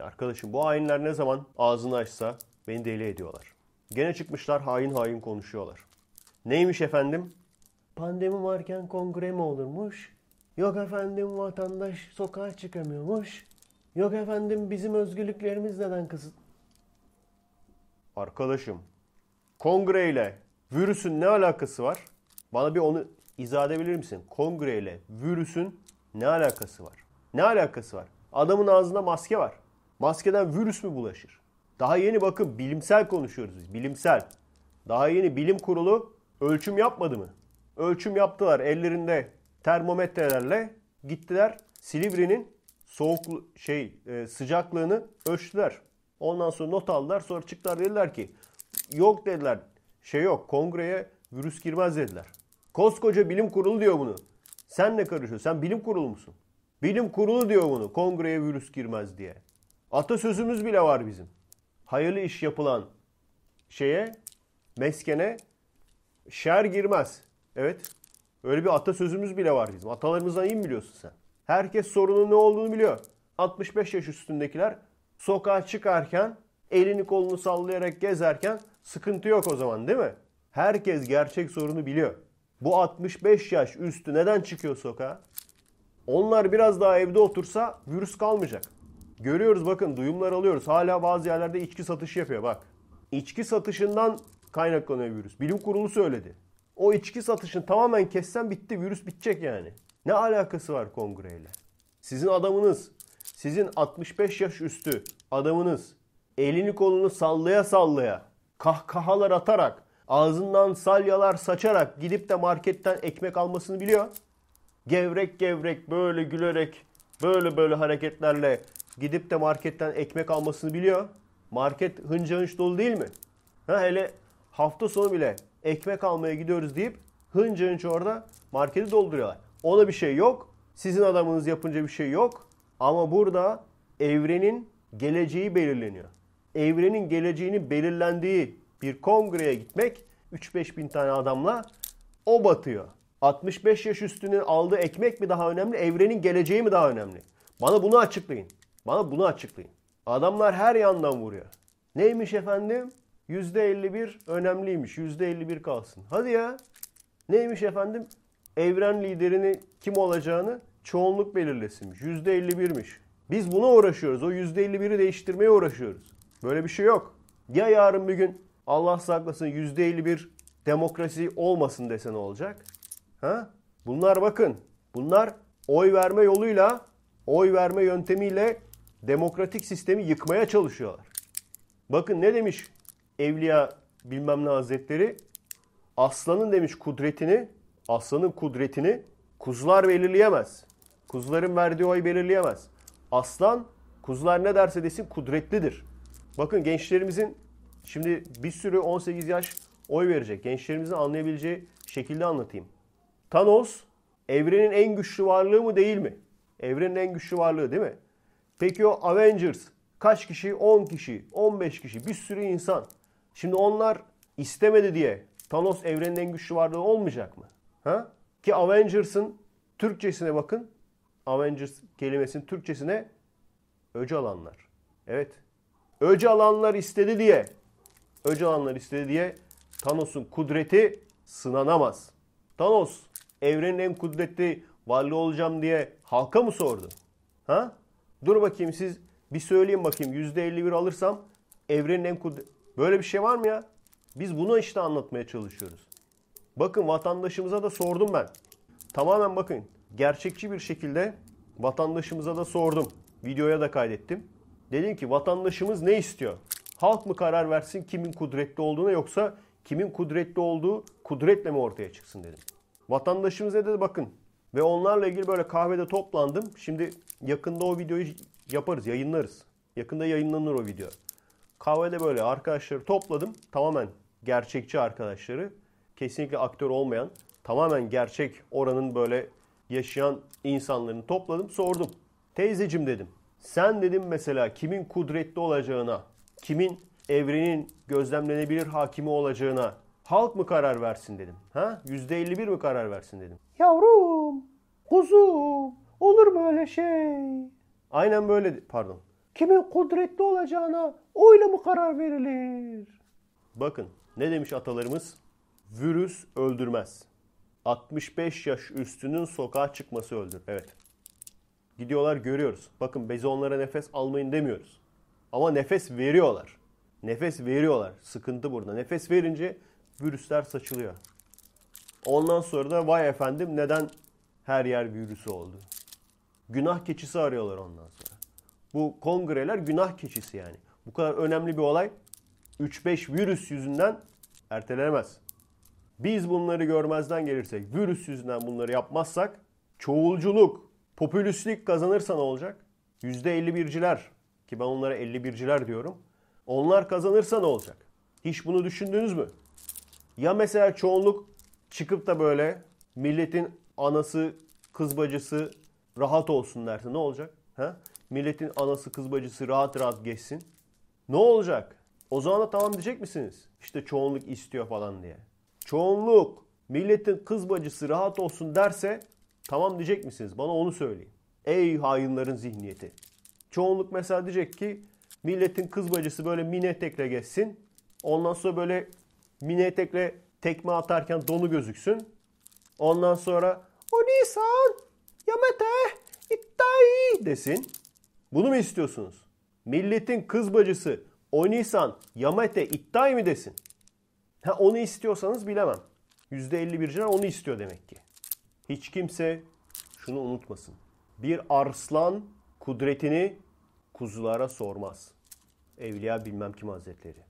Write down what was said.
Ya arkadaşım bu hainler ne zaman ağzını açsa beni deli ediyorlar. Gene çıkmışlar hain hain konuşuyorlar. Neymiş efendim? Pandemi varken kongre mi olurmuş? Yok efendim vatandaş sokağa çıkamıyormuş. Yok efendim bizim özgürlüklerimiz neden kısıt... Arkadaşım, kongreyle virüsün ne alakası var? Bana bir onu izah edebilir misin? Kongreyle virüsün ne alakası var? Ne alakası var? Adamın ağzında maske var. Maskeden virüs mü bulaşır? Daha yeni bakın bilimsel konuşuyoruz biz. Bilimsel. Daha yeni bilim kurulu ölçüm yapmadı mı? Ölçüm yaptılar ellerinde termometrelerle gittiler Silivri'nin soğuk şey e, sıcaklığını ölçtüler. Ondan sonra not aldılar. Sonra çıktılar dediler ki yok dediler. Şey yok. Kongreye virüs girmez dediler. Koskoca bilim kurulu diyor bunu. Sen ne karışıyorsun? Sen bilim kurulu musun? Bilim kurulu diyor bunu. Kongreye virüs girmez diye. Atasözümüz bile var bizim. Hayırlı iş yapılan şeye, meskene şer girmez. Evet. Öyle bir atasözümüz bile var bizim. Atalarımızdan iyi mi biliyorsun sen? Herkes sorunun ne olduğunu biliyor. 65 yaş üstündekiler sokağa çıkarken elini kolunu sallayarak gezerken sıkıntı yok o zaman değil mi? Herkes gerçek sorunu biliyor. Bu 65 yaş üstü neden çıkıyor sokağa? Onlar biraz daha evde otursa virüs kalmayacak. Görüyoruz bakın duyumlar alıyoruz. Hala bazı yerlerde içki satışı yapıyor bak. İçki satışından kaynaklanıyor virüs. Bilim kurulu söyledi. O içki satışını tamamen kessen bitti. Virüs bitecek yani. Ne alakası var kongreyle? Sizin adamınız, sizin 65 yaş üstü adamınız elini kolunu sallaya sallaya, kahkahalar atarak, ağzından salyalar saçarak gidip de marketten ekmek almasını biliyor. Gevrek gevrek böyle gülerek, böyle böyle hareketlerle gidip de marketten ekmek almasını biliyor. Market hınca hınç dolu değil mi? Ha, hele hafta sonu bile ekmek almaya gidiyoruz deyip hınca hınç orada marketi dolduruyorlar. Ona bir şey yok. Sizin adamınız yapınca bir şey yok. Ama burada evrenin geleceği belirleniyor. Evrenin geleceğini belirlendiği bir kongreye gitmek 3-5 bin tane adamla o batıyor. 65 yaş üstünün aldığı ekmek mi daha önemli, evrenin geleceği mi daha önemli? Bana bunu açıklayın. Bana bunu açıklayın. Adamlar her yandan vuruyor. Neymiş efendim? %51 önemliymiş. %51 kalsın. Hadi ya. Neymiş efendim? Evren liderini kim olacağını çoğunluk belirlesinmiş. %51'miş. Biz buna uğraşıyoruz. O %51'i değiştirmeye uğraşıyoruz. Böyle bir şey yok. Ya yarın bir gün Allah saklasın %51 demokrasi olmasın desen olacak? Ha? Bunlar bakın. Bunlar oy verme yoluyla, oy verme yöntemiyle demokratik sistemi yıkmaya çalışıyorlar. Bakın ne demiş Evliya bilmem ne hazretleri? Aslanın demiş kudretini, aslanın kudretini kuzular belirleyemez. Kuzuların verdiği oy belirleyemez. Aslan kuzular ne derse desin kudretlidir. Bakın gençlerimizin şimdi bir sürü 18 yaş oy verecek. Gençlerimizin anlayabileceği şekilde anlatayım. Thanos evrenin en güçlü varlığı mı değil mi? Evrenin en güçlü varlığı değil mi? Peki o Avengers kaç kişi? 10 kişi, 15 kişi, bir sürü insan. Şimdi onlar istemedi diye Thanos evrenin en güçlü varlığı olmayacak mı? Ha? Ki Avengers'ın Türkçesine bakın. Avengers kelimesinin Türkçesine öcü alanlar. Evet. Öcü alanlar istedi diye öcü alanlar istedi diye Thanos'un kudreti sınanamaz. Thanos evrenin en kudretli varlığı olacağım diye halka mı sordu? Ha? Dur bakayım siz bir söyleyin bakayım %51 alırsam evrenin en kudret... Böyle bir şey var mı ya? Biz bunu işte anlatmaya çalışıyoruz. Bakın vatandaşımıza da sordum ben. Tamamen bakın gerçekçi bir şekilde vatandaşımıza da sordum. Videoya da kaydettim. Dedim ki vatandaşımız ne istiyor? Halk mı karar versin kimin kudretli olduğuna yoksa kimin kudretli olduğu kudretle mi ortaya çıksın dedim. Vatandaşımız ne dedi bakın ve onlarla ilgili böyle kahvede toplandım. Şimdi yakında o videoyu yaparız, yayınlarız. Yakında yayınlanır o video. Kahvede böyle arkadaşları topladım. Tamamen gerçekçi arkadaşları. Kesinlikle aktör olmayan, tamamen gerçek oranın böyle yaşayan insanlarını topladım. Sordum. Teyzecim dedim. Sen dedim mesela kimin kudretli olacağına, kimin evrenin gözlemlenebilir hakimi olacağına Halk mı karar versin dedim. Ha? %51 mi karar versin dedim. Yavrum, kuzum, olur mu öyle şey? Aynen böyle, pardon. Kimin kudretli olacağına oyla mı karar verilir? Bakın ne demiş atalarımız? Virüs öldürmez. 65 yaş üstünün sokağa çıkması öldür. Evet. Gidiyorlar görüyoruz. Bakın bezi onlara nefes almayın demiyoruz. Ama nefes veriyorlar. Nefes veriyorlar. Sıkıntı burada. Nefes verince virüsler saçılıyor. Ondan sonra da vay efendim neden her yer virüsü oldu? Günah keçisi arıyorlar ondan sonra. Bu kongreler günah keçisi yani. Bu kadar önemli bir olay 3-5 virüs yüzünden ertelenemez. Biz bunları görmezden gelirsek, virüs yüzünden bunları yapmazsak çoğulculuk, popülistlik kazanırsa ne olacak? %51'ciler ki ben onlara 51'ciler diyorum. Onlar kazanırsa ne olacak? Hiç bunu düşündünüz mü? Ya mesela çoğunluk çıkıp da böyle milletin anası, kız bacısı rahat olsun derse ne olacak? Ha? Milletin anası, kız bacısı rahat rahat geçsin. Ne olacak? O zaman da tamam diyecek misiniz? İşte çoğunluk istiyor falan diye. Çoğunluk milletin kız bacısı rahat olsun derse tamam diyecek misiniz? Bana onu söyleyin. Ey hainlerin zihniyeti. Çoğunluk mesela diyecek ki milletin kız bacısı böyle mini etekle geçsin. Ondan sonra böyle mini etekle tekme atarken donu gözüksün. Ondan sonra o Nisan, Yamete ittai desin. Bunu mu istiyorsunuz? Milletin kız bacısı o Nisan, Yamete ittai mi desin? Ha onu istiyorsanız bilemem. %51 %51'ciler onu istiyor demek ki. Hiç kimse şunu unutmasın. Bir arslan kudretini kuzulara sormaz. Evliya bilmem kim hazretleri.